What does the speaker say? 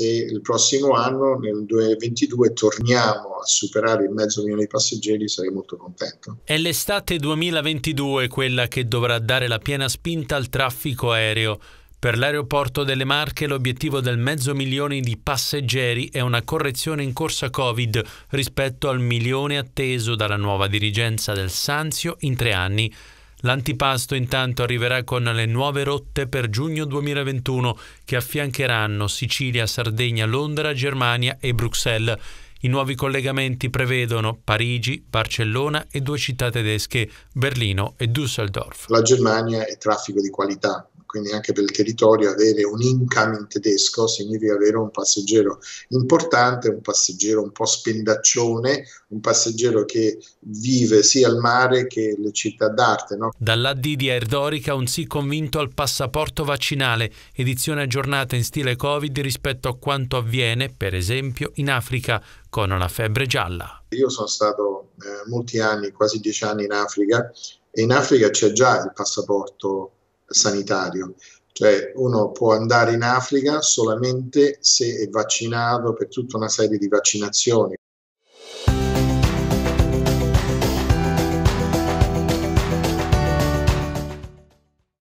se il prossimo anno, nel 2022, torniamo a superare il mezzo milione di passeggeri, sarei molto contento. È l'estate 2022 quella che dovrà dare la piena spinta al traffico aereo. Per l'aeroporto delle Marche l'obiettivo del mezzo milione di passeggeri è una correzione in corsa Covid rispetto al milione atteso dalla nuova dirigenza del Sanzio in tre anni. L'antipasto intanto arriverà con le nuove rotte per giugno 2021 che affiancheranno Sicilia, Sardegna, Londra, Germania e Bruxelles. I nuovi collegamenti prevedono Parigi, Barcellona e due città tedesche, Berlino e Düsseldorf. La Germania è traffico di qualità, quindi anche per il territorio, avere un income in tedesco significa avere un passeggero importante, un passeggero un po' spendaccione, un passeggero che vive sia il mare che le città d'arte. No? Dall'AD di Erdorica un sì convinto al passaporto vaccinale, edizione aggiornata in stile Covid rispetto a quanto avviene, per esempio, in Africa con una febbre gialla. Io sono stato eh, molti anni, quasi dieci anni in Africa, e in Africa c'è già il passaporto sanitario, cioè uno può andare in Africa solamente se è vaccinato per tutta una serie di vaccinazioni